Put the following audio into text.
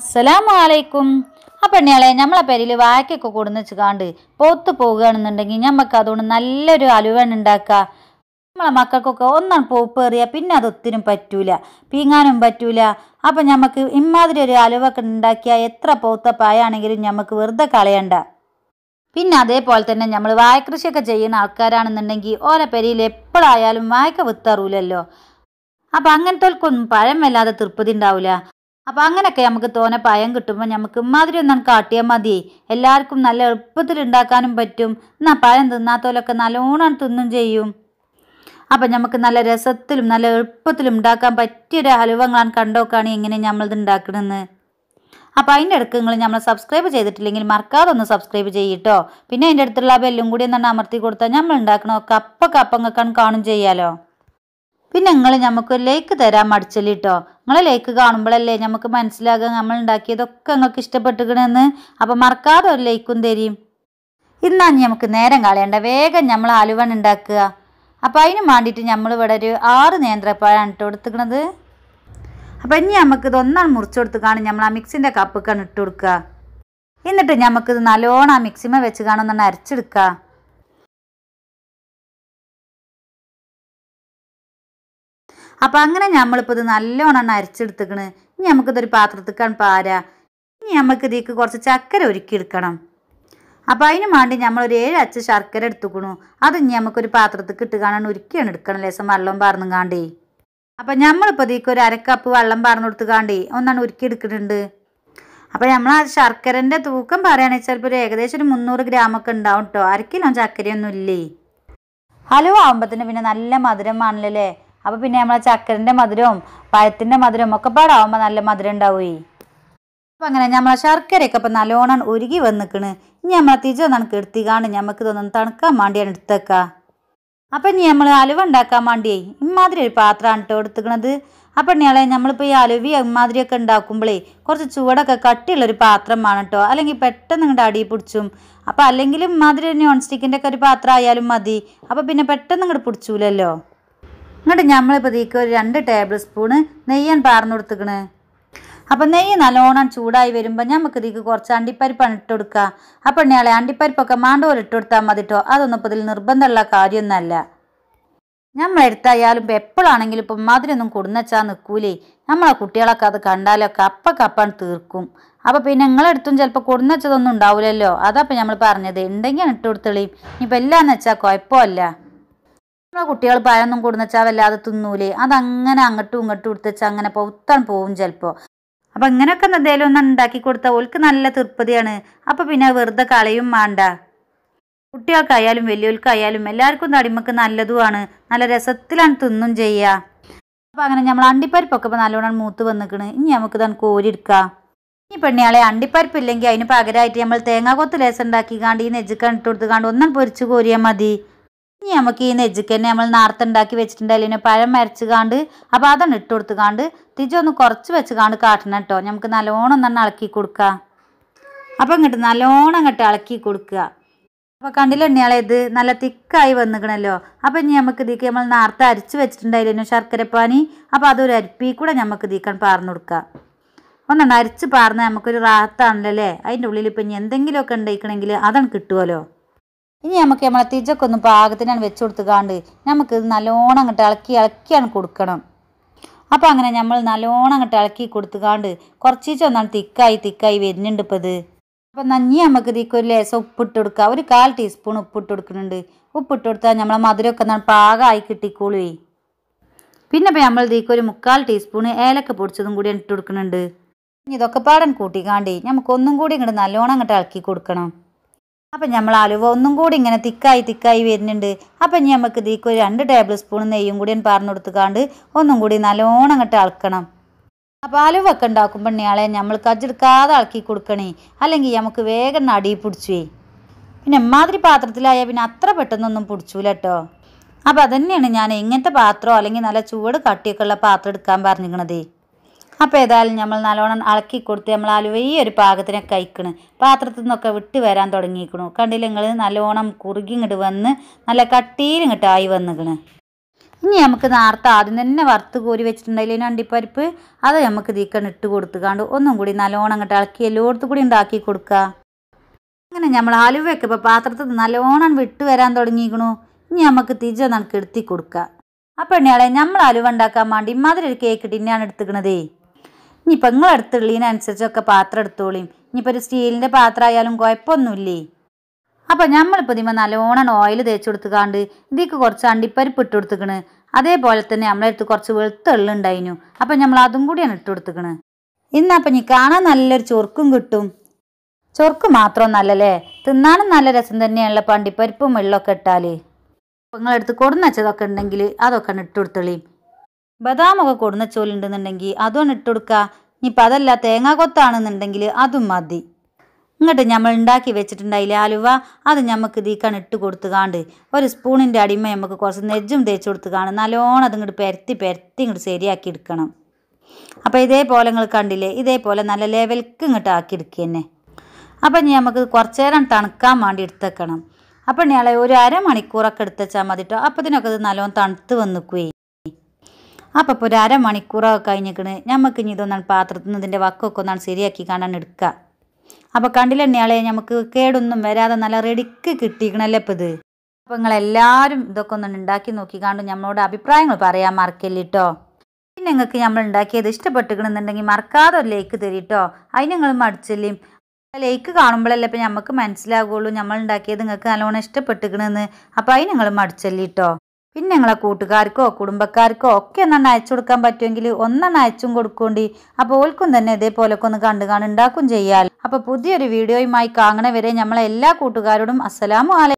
അസ്സലാമു അലൈക്കും ആ പെണ്ണിയാളെ നമ്മളെ പേരിൽ വായക്കൊക്കെ കൊടുന്ന് വെച്ചുകാണ്ട് പോത്ത് പോവുകയാണെന്നുണ്ടെങ്കിൽ നമുക്ക് അതുകൊണ്ട് നല്ലൊരു അലുവണ്ണ ഉണ്ടാക്കുക നമ്മളെ മക്കൾക്കൊക്കെ ഒന്നാണ് പൂപ്പേറിയ പിന്നെ അതൊത്തിനും പറ്റൂല പീങ്ങാനും പറ്റൂല അപ്പം നമുക്ക് ഇമാതിരി ഒരു അലുവൊക്കെ ഉണ്ടാക്കിയാൽ എത്ര പോത്ത പായാണെങ്കിലും നമുക്ക് വെറുതെ കളയണ്ട പിന്നെ അതേപോലെ തന്നെ നമ്മൾ വായക്കൃഷിയൊക്കെ ചെയ്യുന്ന ആൾക്കാരാണെന്നുണ്ടെങ്കിൽ ഓരോ പെരിയിൽ എപ്പോഴായാലും വായക്ക വിത്തറൂലല്ലോ അപ്പം അങ്ങനത്തെ പഴം വല്ലാതെ തൃപ്തി ഉണ്ടാവില്ല അപ്പോൾ അങ്ങനെയൊക്കെ നമുക്ക് തോനെ പയം കിട്ടുമ്പോൾ നമുക്ക് ഇമാതിരി ഒന്നും കാട്ടിയാൽ മതി എല്ലാവർക്കും നല്ല എളുപ്പത്തിൽ ഉണ്ടാക്കാനും പറ്റും എന്നാൽ പഴം തിന്നാത്തോലൊക്കെ നല്ലോണം തിന്നും ചെയ്യും അപ്പം നമുക്ക് നല്ല രസത്തിലും നല്ല എളുപ്പത്തിലും ഉണ്ടാക്കാൻ പറ്റിയൊരു ഹലുവങ്ങളാണ് കണ്ടോക്കാണ് എങ്ങനെ നമ്മളിത് ഉണ്ടാക്കണമെന്ന് അപ്പം അതിൻ്റെ അടുക്ക് നിങ്ങൾ നമ്മൾ സബ്സ്ക്രൈബ് ചെയ്തിട്ടില്ലെങ്കിൽ മറക്കാതെ ഒന്ന് സബ്സ്ക്രൈബ് ചെയ്യിട്ടോ പിന്നെ അതിൻ്റെ അടുത്തുള്ള ബെല്ലും കൂടി എന്നാണ് അമർത്തി കൊടുത്താൽ നമ്മൾ ഉണ്ടാക്കണോ കപ്പ കപ്പങ്ങൾക്കാണ് കാണും ചെയ്യാലോ പിന്നെ നിങ്ങൾ നമുക്ക് ലേക്ക് തരാൻ മടിച്ചല്ലിട്ടോ നിങ്ങൾ ലേക്ക് കാണുമ്പോഴല്ലേ നമുക്ക് മനസ്സിലാകാൻ നമ്മൾ ഉണ്ടാക്കിയതൊക്കെ നിങ്ങൾക്ക് ഇഷ്ടപ്പെട്ടുകണെന്ന് അപ്പൊ മറക്കാതെ ഒരു ലേക്കും തരും ഇന്നാണ് നമുക്ക് നേരം കളയണ്ട വേഗം നമ്മൾ അലുവൺ ഉണ്ടാക്കുക അപ്പോൾ അതിന് വേണ്ടിയിട്ട് നമ്മൾ ഇവിടെ ഒരു ആറ് നേന്ത്രപ്പഴമാണ് ഇട്ട് കൊടുത്തുക്കണത് അപ്പം ഇനി നമുക്ക് ഇതൊന്നാണ് മുറിച്ചു കൊടുത്തുക്കാണ് നമ്മൾ ആ മിക്സിൻ്റെ കപ്പൊക്കെയാണ് ഇട്ട് കൊടുക്കുക എന്നിട്ട് നമുക്കിത് നല്ലോണം ആ മിക്സിമ വെച്ച് കാണുന്ന അരച്ചെടുക്കുക അപ്പോൾ അങ്ങനെ നമ്മളിപ്പോൾ ഇത് നല്ലോണം അരച്ചെടുത്തുക്കണ് ഇനി നമുക്കിതൊരു പാത്രത്തിക്കാൻ പാരാ ഇനി നമുക്ക് ഇതിക്ക് കുറച്ച് ചക്കര ഒരുക്കിയെടുക്കണം അപ്പോൾ അതിന് വേണ്ടി നമ്മളൊരു ഏഴ് അച്ച ശർക്കര എടുത്തുക്കണു അത് ഇനി നമുക്കൊരു പാത്രത്തിൽ ഇട്ട് കാണാൻ ഒരുക്കിയാണ് എടുക്കണം ലേശം വെള്ളം പാർന്നും കാണ്ടേ അപ്പം നമ്മളിപ്പോൾ ഇതിക്ക് ഒരു അരക്കപ്പ് വെള്ളം പാർന്നു കൊടുത്ത് കാണ്ടേ ഒന്നാണ് ഉരുക്കിയെടുക്കുന്നുണ്ട് അപ്പോൾ നമ്മൾ ആ ശർക്കരൻ്റെ തൂക്കം പറയുകയാണെങ്കിൽ ചിലപ്പോൾ ഒരു ഏകദേശം ഒരു മുന്നൂറ് ഗ്രാമൊക്കെ ഉണ്ടാവും കേട്ടോ അരക്കിലോ ചക്കരയൊന്നും ഇല്ലേ ഹലോ ആകുമ്പോൾ തന്നെ പിന്നെ നല്ല മധുരം അല്ലേ അപ്പോൾ പിന്നെ നമ്മളെ ചക്കരൻ്റെ മധുരവും പഴത്തിൻ്റെ മധുരവും ഒക്കെ പാടാവുമ്പോൾ നല്ല മധുരം ഉണ്ടാവുമേ അപ്പം അങ്ങനെ നമ്മളെ ശർക്കരയൊക്കെ ഇപ്പം നല്ലോണം ഒരുകി വന്നിക്കണ് ഇനി നമ്മളെ തിരിച്ച് നമുക്ക് എടുത്തിക്കാണ്ട് നമുക്ക് ഇതൊന്നും തണുക്കാൻ വേണ്ടിയാണ് എടുത്തേക്കുക അപ്പം ഇനി നമ്മൾ അലുവ ഉണ്ടാക്കാൻ വേണ്ടിയേ ഇമാതിരി ഒരു പാത്രമാണ് കേട്ടോ എടുത്തുക്കണത് അപ്പം ഇനിയാളെ നമ്മളിപ്പോൾ ഈ അലുവി ഇമാതിരിയൊക്കെ ഉണ്ടാക്കുമ്പോഴേ കുറച്ച് ചുവടൊക്കെ പാത്രം ആണ് കേട്ടോ അല്ലെങ്കിൽ പെട്ടെന്ന് നിങ്ങളുടെ അടിയിൽ പിടിച്ചും അപ്പം അല്ലെങ്കിൽ ഇമാതിരി നോൺ സ്റ്റിക്കിൻ്റെ ഒക്കെ ഒരു പാത്രം ആയാലും മതി അപ്പം പിന്നെ പെട്ടെന്ന് ഇങ്ങോട്ട് പിടിച്ചൂലല്ലോ എന്നിട്ട് നമ്മളിപ്പോൾ ഇതിലേക്ക് ഒരു രണ്ട് ടേബിൾ സ്പൂണ് നെയ്യാൻ പാർന്നു കൊടുത്തുക്കണ് അപ്പം നെയ്യ് നല്ലോണം ചൂടായി വരുമ്പോൾ ഞമ്മക്ക് ഇതിക്ക് കുറച്ച് അണ്ടിപ്പരിപ്പാണ് ഇട്ട് കൊടുക്കുക അപ്പം ഇയാളെ അണ്ടിപ്പരിപ്പൊക്കെ മാണ്ടോൽ ഇട്ട് കൊടുത്താൽ മതി കേട്ടോ അതൊന്നും ഇപ്പോൾ ഇതിൽ നിർബന്ധമുള്ള കാര്യമൊന്നുമല്ല നമ്മൾ എടുത്തായാലും എപ്പോഴാണെങ്കിലും ഇപ്പം മധുരൊന്നും കൊടുന്നച്ചാൽ നിൽക്കൂലേ നമ്മളെ കുട്ടികളൊക്കെ അത് കണ്ടാലൊക്കെ അപ്പം കപ്പാണ് തീർക്കും അപ്പോൾ പിന്നെ നിങ്ങളെടുത്തും ചിലപ്പോൾ കൊടുന്നച്ചതൊന്നും ഉണ്ടാവില്ലല്ലോ അതപ്പം നമ്മൾ പറഞ്ഞത് ഉണ്ടെങ്കിൽ ഇട്ട് കൊടുത്തളീം ഇപ്പം എന്ന് വെച്ചാൽ കുഴപ്പമല്ല നമ്മളെ കുട്ടികൾ പഴമൊന്നും കൊടുന്നുവെച്ചാൽ വല്ലാതെ തിന്നൂലേ അതങ്ങനെ അങ്ങോട്ടും ഇങ്ങോട്ടും എടുത്തുവെച്ചാൽ അങ്ങനെ പൊത്താൻ പോവും ചിലപ്പോൾ അപ്പം ഇങ്ങനെയൊക്കെ എന്തെങ്കിലും ഒന്ന് ഉണ്ടാക്കി കൊടുത്താൽ ഓൽക്ക് നല്ല തൃപ്തിയാണ് അപ്പോൾ പിന്നെ വെറുതെ കളയും വേണ്ട കുട്ടികൾക്കായാലും വലിയവർക്കായാലും എല്ലാവർക്കും തടിമക്ക് നല്ലതുമാണ് നല്ല രസത്തിലാണ് തിന്നും ചെയ്യുക അപ്പോൾ അങ്ങനെ നമ്മൾ അണ്ടിപ്പരിപ്പൊക്കെ ഇപ്പോൾ നല്ലോണം മൂത്ത് വന്നിക്കണ് ഇനി നമുക്ക് തന്നെ കോരിയെടുക്കാം ഇനി പെണ്ണിയാളെ അണ്ടിപ്പരിപ്പ് ഇല്ലെങ്കിൽ അതിന് പകരമായിട്ട് നമ്മൾ തേങ്ങാക്കൊത്ത് കൊത്ത് ഉണ്ടാക്കി കാണ്ട് ഈ നെജ്ജിക്കാൻ ഇട്ട് കാണ്ട് ഒന്നും പൊരിച്ച് കോരിയാൽ മതി ഇനി നമുക്ക് ഈ നെജ്ജിക്ക് തന്നെ നമ്മൾ നേരത്തെ ഉണ്ടാക്കി വെച്ചിട്ടുണ്ട് ഇനി പഴം അരച്ച് കാണ്ട് അപ്പോൾ അതൊന്ന് ഇട്ട് കൊടുത്ത് കാണ്ട് തിരിച്ചൊന്ന് കുറച്ച് വെച്ച് കാണ്ട് കാട്ടണം കേട്ടോ നമുക്ക് നല്ലോണം തന്നെ ഇളക്കി കൊടുക്കുക അപ്പോൾ ഇങ്ങോട്ട് നല്ലോണം ഇങ്ങോട്ട് ഇളക്കി കൊടുക്കുക അപ്പോൾ കണ്ടില്ല ഇത് നല്ല തിക്കായി വന്നിക്കണല്ലോ അപ്പോൾ ഇനി നമുക്ക് ഇതിക്ക് നമ്മൾ നേരത്തെ അരിച്ച് വെച്ചിട്ടുണ്ടായിരുന്നു ശർക്കരപ്പാനി അപ്പോൾ അതൊരു അരിപ്പി കൂടെ നമുക്ക് ഇതിക്കാൻ പാർന്നു കൊടുക്കുക ഒന്നെണ്ണം അരിച്ച് പാർന്നാൽ നമുക്കൊരു റാത്താണല്ലോ അല്ലേ അതിൻ്റെ ഉള്ളിൽ ഇപ്പം ഇനി എന്തെങ്കിലുമൊക്കെ ഉണ്ടായിക്കണമെങ്കിൽ അതാണ് കിട്ടുമല്ലോ ഇനി നമുക്ക് നമ്മളെ ഒന്ന് പാകത്തിനാണ് വെച്ചു കൊടുത്തുകാണ്ട് നമുക്ക് നല്ലോണം അങ്ങോട്ട് ഇളക്കി ഇളക്കിയാണ് കൊടുക്കണം അപ്പോൾ അങ്ങനെ നമ്മൾ നല്ലോണം അങ്ങോട്ട് ഇളക്കി കൊടുത്തുകാണ്ട് കുറച്ചീച്ച ഒന്നാണ് തിക്കായി തിക്കായി വരുന്നുണ്ട് ഇപ്പോൾ ഇത് അപ്പം നഞ്ഞി നമുക്ക് ഇതിക്ക് ഒരു ലേശം ഉപ്പിട്ട് കൊടുക്കുക ഒരു കാൽ ടീസ്പൂൺ ഉപ്പിട്ട് കൊടുക്കുന്നുണ്ട് ഉപ്പിട്ട് കൊടുത്താൽ നമ്മളെ മധുരമൊക്കെ എന്താണ് പാകമായി കിട്ടിക്കോളുവേ പിന്നെ ഇപ്പോൾ നമ്മൾ ഇതിക്ക് ഒരു മുക്കാൽ ടീസ്പൂൺ ഏലക്ക പൊടിച്ചതും കൂടി ഇട്ട് കൊടുക്കുന്നുണ്ട് ഇതൊക്കെ പാടൻ കൂട്ടിക്കാണ്ടേ നമുക്കൊന്നും കൂടി ഇങ്ങോട്ട് നല്ലോണം അങ്ങോട്ട് ഇളക്കി കൊടുക്കണം അപ്പം നമ്മൾ അലുവ ഒന്നും കൂടി ഇങ്ങനെ തിക്കായി തിക്കായി വരുന്നുണ്ട് അപ്പം ഇനി നമുക്ക് ഇതിലേക്ക് ഒരു രണ്ട് ടേബിൾ സ്പൂൺ നെയ്യും കൂടി ഞാൻ പറഞ്ഞു കൊടുത്തുക്കാണ്ട് ഒന്നും കൂടി നല്ലോണം അങ്ങോട്ട് അളക്കണം അലുവ ഒക്കെ ഉണ്ടാക്കുമ്പോൾ ഇയാളെ നമ്മൾ കജ്ജെടുക്കാതെ അളക്കി കൊടുക്കണേ അല്ലെങ്കിൽ നമുക്ക് വേഗം അടി പിടിച്ചേ പിന്നെ എമ്മാതിരി പാത്രത്തിലായ പിന്നെ അത്ര പെട്ടെന്നൊന്നും പിടിച്ചൂല കേട്ടോ അപ്പോൾ അതന്നെയാണ് ഞാൻ ഇങ്ങനത്തെ പാത്രമോ അല്ലെങ്കിൽ നല്ല ചൂട് കട്ടിയൊക്കെ ഉള്ള പാത്രം എടുക്കാൻ പറഞ്ഞിരിക്കണതേ അപ്പോൾ ഏതായാലും നമ്മൾ നല്ലോണം ഇളക്കി കൊടുത്ത് നമ്മൾ അലുവ ഈ ഒരു പാകത്തിനെ കഴിക്കണം പാത്രത്തിൽ നിന്നൊക്കെ വിട്ട് വരാൻ തുടങ്ങിയിരിക്കണു കണ്ടില്ല നിങ്ങൾ നല്ലോണം കുറുകി ഇങ്ങോട്ട് വന്ന് നല്ല കട്ടിയിൽ ഇങ്ങോട്ട് ആയി വന്നിക്കണ് ഇനി നമുക്ക് നേരത്തെ ആദ്യം തന്നെ വറുത്ത് കോരി വെച്ചിട്ടുണ്ടായില്ലേ അണ്ടിപ്പരിപ്പ് അത് നമുക്ക് തീക്കണ് ഇട്ട് കൊടുത്തുകാണ്ട് ഒന്നും കൂടി നല്ലോണം അങ്ങോട്ട് ഇളക്കി എല്ലായിടത്തും കൂടി ഉണ്ടാക്കി കൊടുക്കുക അങ്ങനെ നമ്മൾ അലുവയൊക്കെ ഇപ്പോൾ പാത്രത്തിൽ നല്ലോണം വിട്ട് വരാൻ തുടങ്ങിയിരിക്കണു ഇനി നമുക്ക് തിജ നമുക്ക് എടുത്തി കൊടുക്കുക അപ്പോൾ എണ്ണയാളെ നമ്മൾ അലുവ ഉണ്ടാക്കാൻ വേണ്ടി ഇമാതിരി ഒരു കേക്ക് ടിന്നാണ് എടുത്തുക്കണതേ ഇനിയിപ്പോൾ നിങ്ങൾ അടുത്തുള്ളതിനനുസരിച്ചൊക്കെ പാത്രം എടുത്തോളിയും ഇനിയിപ്പോൾ ഒരു സ്റ്റീലിൻ്റെ പാത്രം ആയാലും കുഴപ്പമൊന്നുമില്ലേ അപ്പോൾ നമ്മളിപ്പോൾ ഇതിമ്മ നല്ലോണം ഓയിൽ തേച്ച് കൊടുത്തുകാണ്ട് ഇതിക്ക് കുറച്ച് അണ്ടിപ്പരിപ്പ് ഇട്ട് കൊടുത്തുക്കണ് അതേപോലെ തന്നെ നമ്മളെടുത്ത് കുറച്ച് ഉണ്ടായിനു അപ്പോൾ നമ്മൾ അതും കൂടിയാണ് ഇട്ട് കൊടുത്തുക്കണ് ഇന്നപ്പം നീ കാണാൻ നല്ലൊരു ചൊർക്കും കിട്ടും ചൊർക്ക് നല്ലല്ലേ തിന്നാനും നല്ല രസം തന്നെയാണല്ലോ പണ്ടിപ്പരിപ്പും വെള്ളമൊക്കെ ഇട്ടാൽ നിങ്ങളെടുത്ത് കൊടുന്നച്ചതൊക്കെ ഉണ്ടെങ്കിൽ അതൊക്കെ ഇട്ട് കൊടുത്തുള്ളിയും ബദാമൊക്കെ കൊടുന്ന ചോലുണ്ടെന്നുണ്ടെങ്കിൽ അതും ഇട്ട് കൊടുക്കുക ഇനിയിപ്പോൾ അതല്ല കൊത്താണെന്നുണ്ടെങ്കിൽ അതും മതി ഇങ്ങോട്ട് നമ്മൾ ഉണ്ടാക്കി വെച്ചിട്ടുണ്ടായില്ലേ ആലുവ അത് നമുക്ക് ഇതിക്കാണ് ഇട്ട് കൊടുത്തുകാണ്ട് ഒരു സ്പൂണിൻ്റെ അടിമ നമുക്ക് കുറച്ച് നെജ്ജും തേച്ച് കൊടുത്തുകാണ് നല്ലോണം അതിങ്ങോട്ട് പരത്തി പരത്തി ഇങ്ങോട്ട് ശരിയാക്കി എടുക്കണം അപ്പോൾ ഇതേപോലെ നിങ്ങൾ കണ്ടില്ലേ ഇതേപോലെ നല്ല ലെവൽക്ക് ഇങ്ങോട്ട് ആക്കി എടുക്കുക തന്നെ അപ്പം ഇനി നമുക്ക് കുറച്ചു നേരം തണുക്കാൻ വേണ്ടി എടുത്തേക്കണം അപ്പം ഇയാളെ ഒരു അരമണിക്കൂറൊക്കെ എടുത്തുവെച്ചാൽ മതി മതിട്ടോ അപ്പം ഇതിനൊക്കെ ഇത് നല്ലോണം തണുത്ത് വന്നിക്കുകയും അപ്പം ഇപ്പോൾ ഒരു അരമണിക്കൂറൊക്കെ കഴിഞ്ഞിക്കണ് ഞമ്മക്ക് ഇനി ഇതൊന്നാണ് പാത്രത്തിൽ നിന്ന് ഇതിൻ്റെ വക്കൊക്കെ ഒന്നാണ് ശരിയാക്കി കാണാൻ എടുക്കുക അപ്പോൾ കണ്ടില്ലെണ്ണയാളെ നമുക്ക് കേടൊന്നും വരാതെ നല്ല റെഡിക്ക് കിട്ടിക്കണല്ലേ ഇപ്പം ഇത് അപ്പോൾ നിങ്ങളെല്ലാവരും ഇതൊക്കെ ഒന്ന് ഉണ്ടാക്കി നോക്കി കാണും നമ്മളോട് അഭിപ്രായങ്ങൾ പറയാൻ മറക്കല്ലേ കേട്ടോ പിന്നെ നിങ്ങൾക്ക് നമ്മൾ ഉണ്ടാക്കിയത് ഇഷ്ടപ്പെട്ടിക്കണമെന്നുണ്ടെങ്കിൽ മറക്കാതെ ഒരു ലൈക്ക് തരിട്ടോ കേട്ടോ അതിന് നിങ്ങൾ മടിച്ചില്ലേ ലേക്ക് കാണുമ്പോഴല്ലേ ഇപ്പം നമുക്ക് മനസ്സിലാകുള്ളൂ നമ്മൾ ഉണ്ടാക്കിയത് നിങ്ങൾക്ക് നല്ലോണം ഇഷ്ടപ്പെട്ടിക്കണമെന്ന് അപ്പോൾ അതിന് നിങ്ങൾ മടിച്ചല്ലേ കേട്ടോ പിന്നെ ഞങ്ങളെ കൂട്ടുകാർക്കോ കുടുംബക്കാർക്കോ ഒക്കെ ഒന്നെണ്ണം അയച്ചു കൊടുക്കാൻ പറ്റുമെങ്കിൽ ഒന്നെണ്ണം അയച്ചും കൊടുക്കൂണ്ടി അപ്പോൾ ഓൾക്കും തന്നെ ഇതേപോലൊക്കെ ഒന്ന് കണ്ടു കാണുണ്ടാക്കും ചെയ്യാൽ അപ്പോൾ പുതിയൊരു വീഡിയോയുമായി കാണണ വരെ നമ്മളെ എല്ലാ കൂട്ടുകാരോടും അസ്സലാമു അലൈ